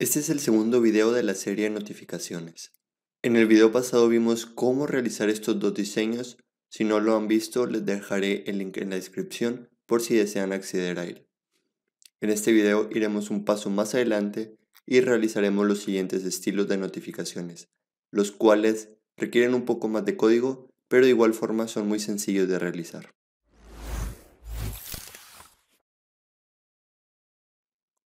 Este es el segundo video de la serie de notificaciones. En el video pasado vimos cómo realizar estos dos diseños, si no lo han visto les dejaré el link en la descripción por si desean acceder a él. En este video iremos un paso más adelante y realizaremos los siguientes estilos de notificaciones, los cuales requieren un poco más de código, pero de igual forma son muy sencillos de realizar.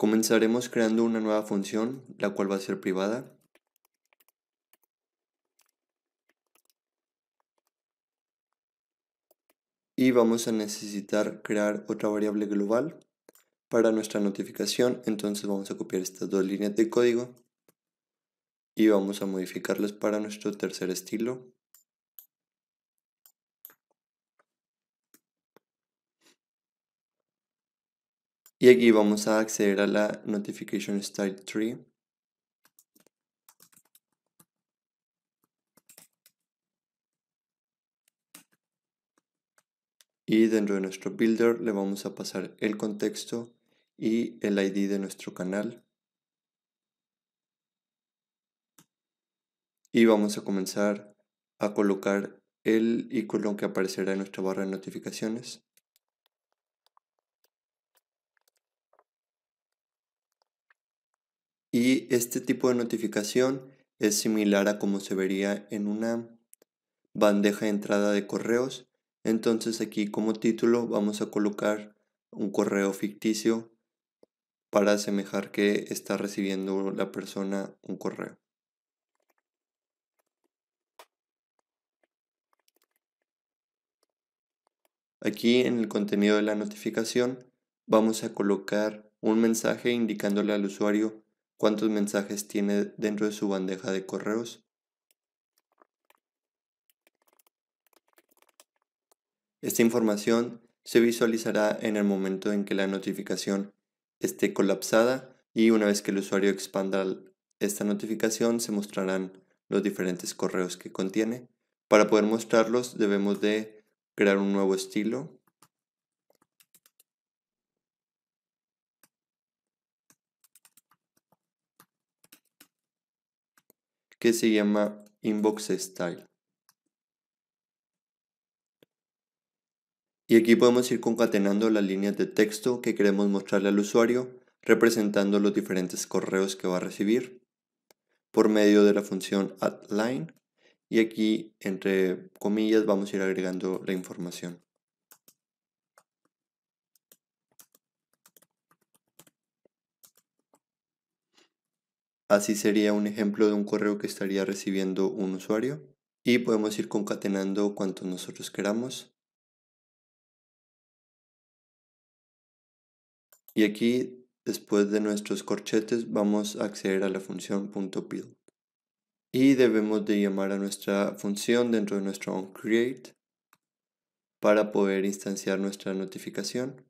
Comenzaremos creando una nueva función, la cual va a ser privada. Y vamos a necesitar crear otra variable global para nuestra notificación. Entonces vamos a copiar estas dos líneas de código y vamos a modificarlas para nuestro tercer estilo. Y aquí vamos a acceder a la Notification Style Tree. Y dentro de nuestro builder le vamos a pasar el contexto y el ID de nuestro canal. Y vamos a comenzar a colocar el icono que aparecerá en nuestra barra de notificaciones. Y este tipo de notificación es similar a como se vería en una bandeja de entrada de correos. Entonces aquí como título vamos a colocar un correo ficticio para asemejar que está recibiendo la persona un correo. Aquí en el contenido de la notificación vamos a colocar un mensaje indicándole al usuario cuántos mensajes tiene dentro de su bandeja de correos. Esta información se visualizará en el momento en que la notificación esté colapsada y una vez que el usuario expanda esta notificación se mostrarán los diferentes correos que contiene. Para poder mostrarlos debemos de crear un nuevo estilo que se llama Inbox Style. Y aquí podemos ir concatenando las líneas de texto que queremos mostrarle al usuario, representando los diferentes correos que va a recibir por medio de la función line Y aquí, entre comillas, vamos a ir agregando la información. Así sería un ejemplo de un correo que estaría recibiendo un usuario y podemos ir concatenando cuanto nosotros queramos. Y aquí, después de nuestros corchetes, vamos a acceder a la función .build. Y debemos de llamar a nuestra función dentro de nuestro onCreate para poder instanciar nuestra notificación.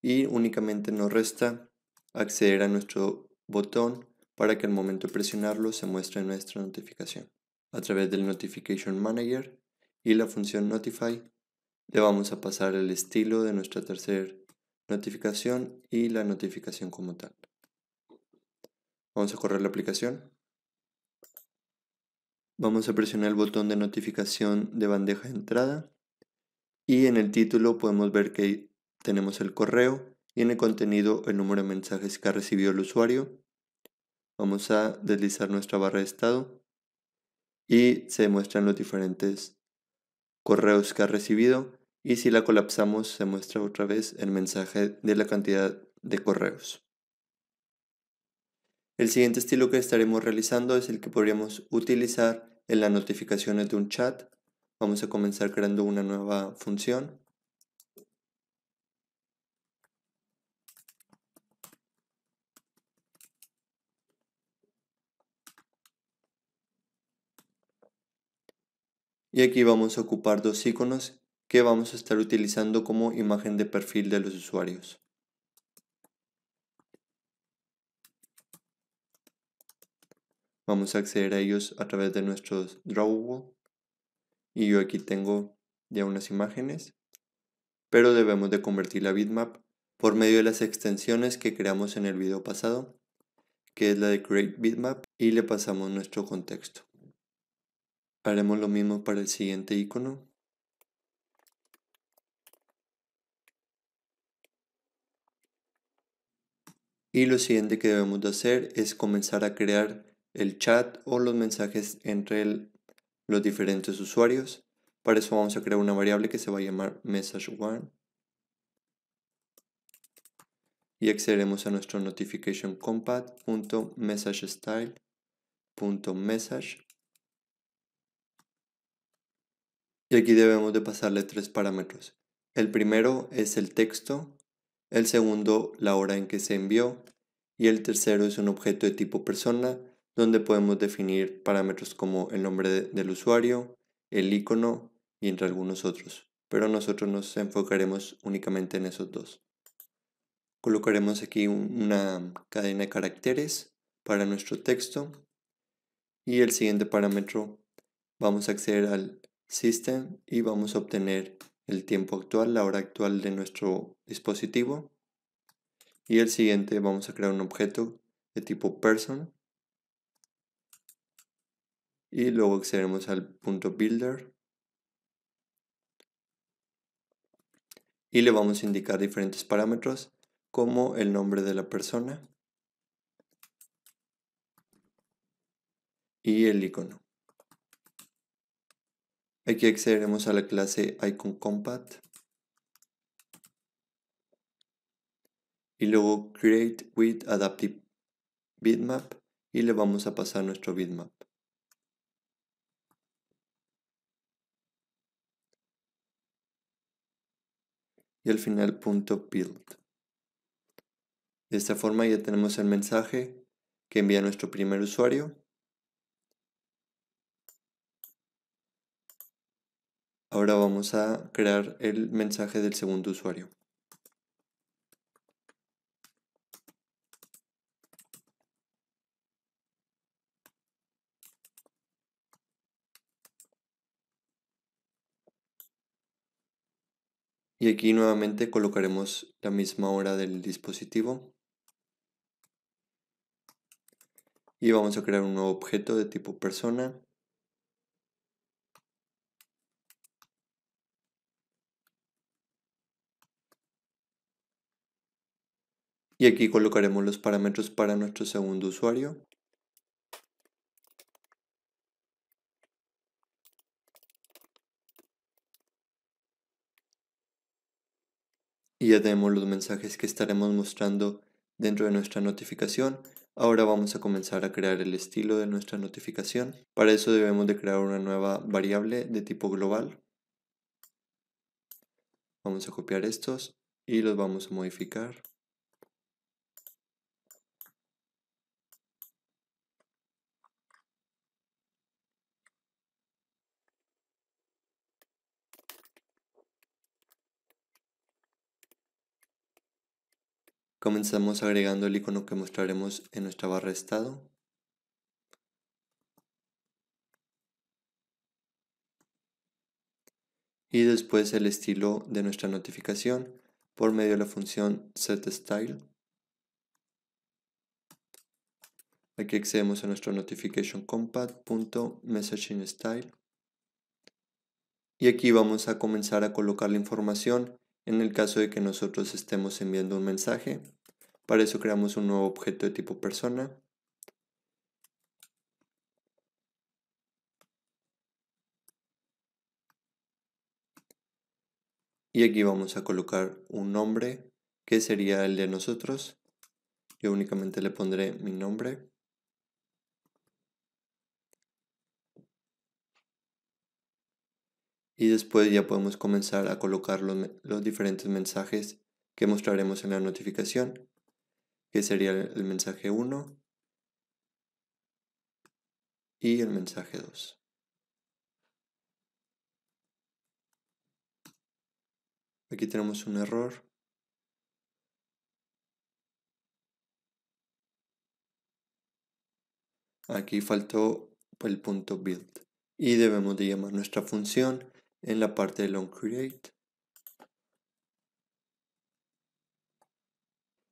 Y únicamente nos resta acceder a nuestro botón para que al momento de presionarlo se muestre nuestra notificación. A través del Notification Manager y la función Notify le vamos a pasar el estilo de nuestra tercera notificación y la notificación como tal. Vamos a correr la aplicación. Vamos a presionar el botón de notificación de bandeja de entrada y en el título podemos ver que tenemos el correo tiene contenido el número de mensajes que ha recibido el usuario. Vamos a deslizar nuestra barra de estado y se muestran los diferentes correos que ha recibido y si la colapsamos se muestra otra vez el mensaje de la cantidad de correos. El siguiente estilo que estaremos realizando es el que podríamos utilizar en las notificaciones de un chat. Vamos a comenzar creando una nueva función y aquí vamos a ocupar dos iconos que vamos a estar utilizando como imagen de perfil de los usuarios. Vamos a acceder a ellos a través de nuestros Drawable y yo aquí tengo ya unas imágenes, pero debemos de convertir la bitmap por medio de las extensiones que creamos en el video pasado, que es la de Create Bitmap y le pasamos nuestro contexto. Haremos lo mismo para el siguiente icono. Y lo siguiente que debemos de hacer es comenzar a crear el chat o los mensajes entre los diferentes usuarios. Para eso vamos a crear una variable que se va a llamar message1 y accederemos a nuestro notification Y aquí debemos de pasarle tres parámetros. El primero es el texto, el segundo la hora en que se envió y el tercero es un objeto de tipo persona donde podemos definir parámetros como el nombre del usuario, el icono y entre algunos otros. Pero nosotros nos enfocaremos únicamente en esos dos. Colocaremos aquí una cadena de caracteres para nuestro texto y el siguiente parámetro vamos a acceder al System y vamos a obtener el tiempo actual, la hora actual de nuestro dispositivo. Y el siguiente vamos a crear un objeto de tipo person. Y luego accedemos al punto builder. Y le vamos a indicar diferentes parámetros como el nombre de la persona y el icono. Aquí accederemos a la clase IconCompat y luego create with adaptive bitmap y le vamos a pasar nuestro bitmap. Y al final punto build. De esta forma ya tenemos el mensaje que envía nuestro primer usuario Ahora vamos a crear el mensaje del segundo usuario. Y aquí nuevamente colocaremos la misma hora del dispositivo. Y vamos a crear un nuevo objeto de tipo persona y aquí colocaremos los parámetros para nuestro segundo usuario y ya tenemos los mensajes que estaremos mostrando dentro de nuestra notificación. Ahora vamos a comenzar a crear el estilo de nuestra notificación. Para eso debemos de crear una nueva variable de tipo global. Vamos a copiar estos y los vamos a modificar. Comenzamos agregando el icono que mostraremos en nuestra barra de estado. Y después el estilo de nuestra notificación por medio de la función setStyle. Aquí accedemos a nuestro notificationCompat.messagingStyle. Y aquí vamos a comenzar a colocar la información en el caso de que nosotros estemos enviando un mensaje. Para eso creamos un nuevo objeto de tipo persona. Y aquí vamos a colocar un nombre que sería el de nosotros. Yo únicamente le pondré mi nombre. y después ya podemos comenzar a colocar los, diferentes mensajes que mostraremos en la notificación, que sería el, el mensaje 1 y el mensaje 2. Aquí tenemos un error. Aquí faltó el punto build y debemos de llamar nuestra función en la parte de long create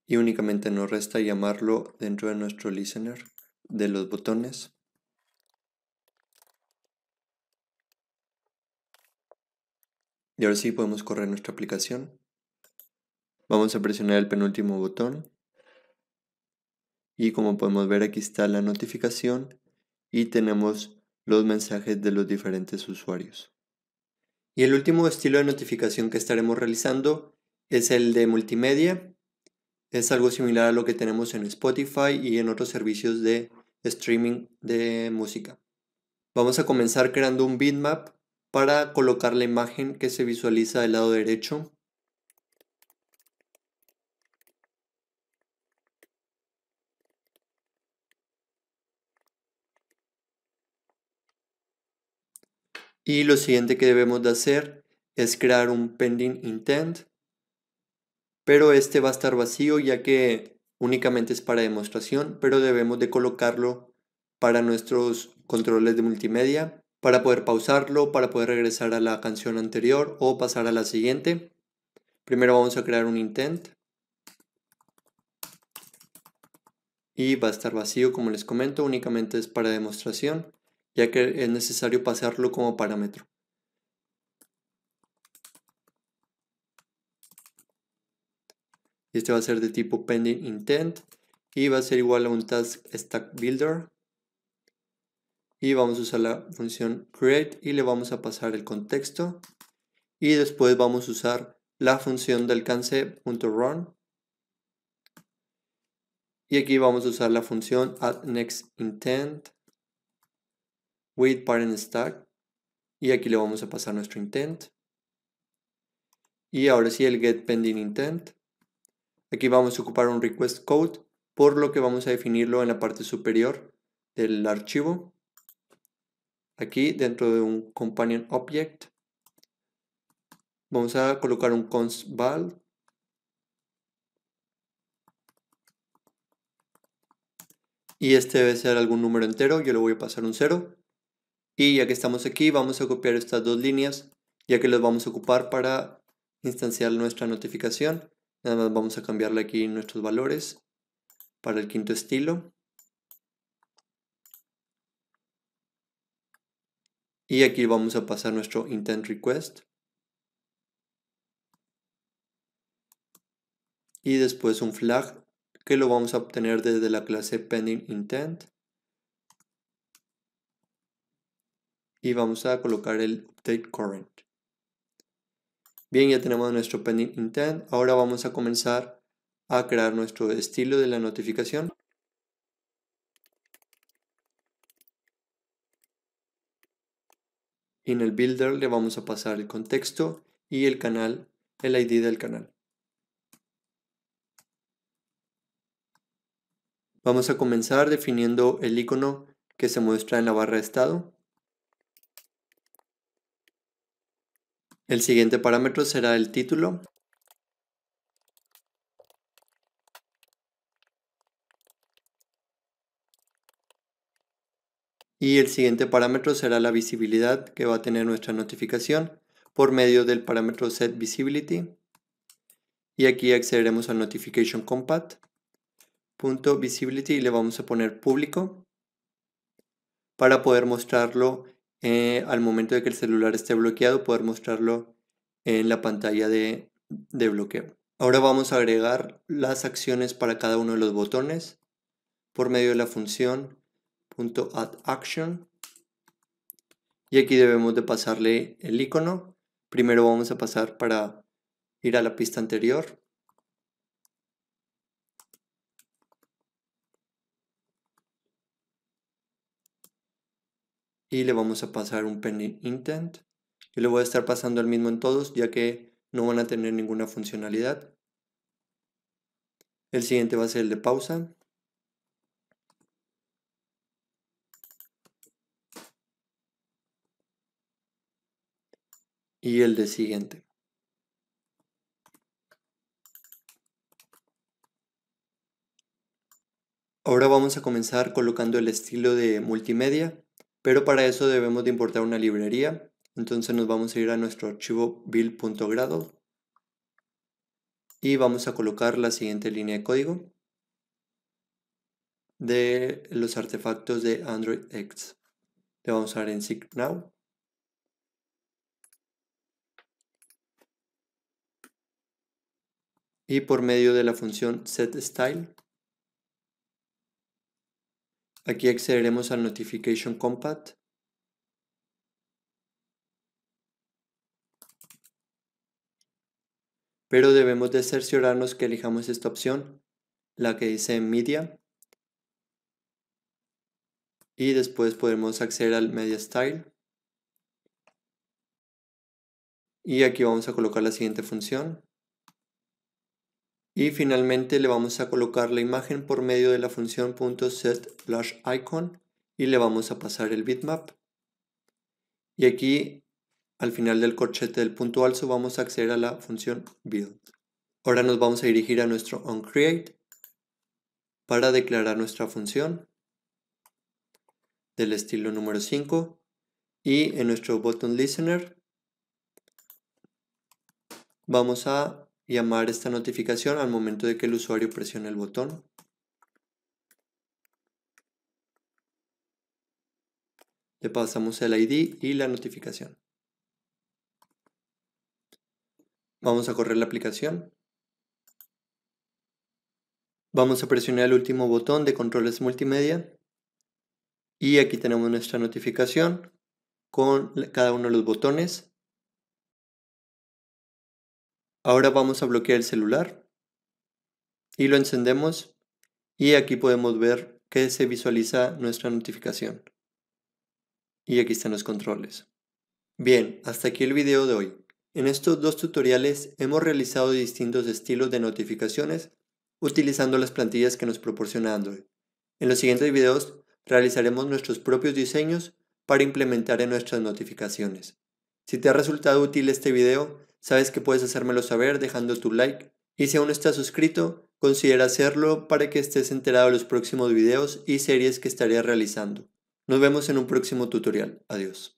y únicamente nos resta llamarlo dentro de nuestro listener de los botones y ahora sí podemos correr nuestra aplicación vamos a presionar el penúltimo botón y como podemos ver aquí está la notificación y tenemos los mensajes de los diferentes usuarios y el último estilo de notificación que estaremos realizando es el de multimedia. Es algo similar a lo que tenemos en Spotify y en otros servicios de streaming de música. Vamos a comenzar creando un bitmap para colocar la imagen que se visualiza del lado derecho Y lo siguiente que debemos de hacer es crear un pending intent, pero este va a estar vacío ya que únicamente es para demostración, pero debemos de colocarlo para nuestros controles de multimedia, para poder pausarlo, para poder regresar a la canción anterior o pasar a la siguiente. Primero vamos a crear un intent. Y va a estar vacío, como les comento, únicamente es para demostración ya que es necesario pasarlo como parámetro. Este va a ser de tipo pending intent y va a ser igual a un task stack builder. Y vamos a usar la función create y le vamos a pasar el contexto. Y después vamos a usar la función de alcance.run. Y aquí vamos a usar la función add next intent with parent stack y aquí le vamos a pasar nuestro intent. Y ahora sí el get pending intent. Aquí vamos a ocupar un request code, por lo que vamos a definirlo en la parte superior del archivo. Aquí dentro de un companion object. Vamos a colocar un const val y este debe ser algún número entero, yo le voy a pasar un 0 y ya que estamos aquí, vamos a copiar estas dos líneas, ya que las vamos a ocupar para instanciar nuestra notificación. Nada más vamos a cambiarle aquí nuestros valores para el quinto estilo. Y aquí vamos a pasar nuestro intent request. Y después un flag que lo vamos a obtener desde la clase pending intent. y vamos a colocar el update current. Bien, ya tenemos nuestro pending intent. Ahora vamos a comenzar a crear nuestro estilo de la notificación. En el builder le vamos a pasar el contexto y el canal, el ID del canal. Vamos a comenzar definiendo el icono que se muestra en la barra de estado. El siguiente parámetro será el título. Y el siguiente parámetro será la visibilidad que va a tener nuestra notificación por medio del parámetro set visibility Y aquí accederemos a notificationCompat.visibility y le vamos a poner público para poder mostrarlo eh, al momento de que el celular esté bloqueado, poder mostrarlo en la pantalla de, de bloqueo. Ahora vamos a agregar las acciones para cada uno de los botones por medio de la función .addAction y aquí debemos de pasarle el icono. Primero vamos a pasar para ir a la pista anterior y le vamos a pasar un pending intent. y le voy a estar pasando el mismo en todos ya que no van a tener ninguna funcionalidad. El siguiente va a ser el de pausa. Y el de siguiente. Ahora vamos a comenzar colocando el estilo de multimedia. Pero para eso debemos de importar una librería. Entonces nos vamos a ir a nuestro archivo build.gradle y vamos a colocar la siguiente línea de código de los artefactos de Android X. Le vamos a dar en Sync Now. Y por medio de la función setStyle Aquí accederemos al Notification Compact. Pero debemos de cerciorarnos que elijamos esta opción, la que dice Media. Y después podemos acceder al Media Style. Y aquí vamos a colocar la siguiente función, y finalmente le vamos a colocar la imagen por medio de la función icon y le vamos a pasar el bitmap. Y aquí al final del corchete del punto alzo vamos a acceder a la función build. Ahora nos vamos a dirigir a nuestro onCreate para declarar nuestra función del estilo número 5 y en nuestro button listener vamos a llamar esta notificación al momento de que el usuario presione el botón. Le pasamos el ID y la notificación. Vamos a correr la aplicación. Vamos a presionar el último botón de controles multimedia. Y aquí tenemos nuestra notificación con cada uno de los botones Ahora vamos a bloquear el celular y lo encendemos y aquí podemos ver que se visualiza nuestra notificación. Y aquí están los controles. Bien, hasta aquí el video de hoy. En estos dos tutoriales hemos realizado distintos estilos de notificaciones utilizando las plantillas que nos proporciona Android. En los siguientes videos realizaremos nuestros propios diseños para implementar en nuestras notificaciones. Si te ha resultado útil este video, Sabes que puedes hacérmelo saber dejando tu like y si aún no estás suscrito, considera hacerlo para que estés enterado de los próximos videos y series que estaré realizando. Nos vemos en un próximo tutorial. Adiós.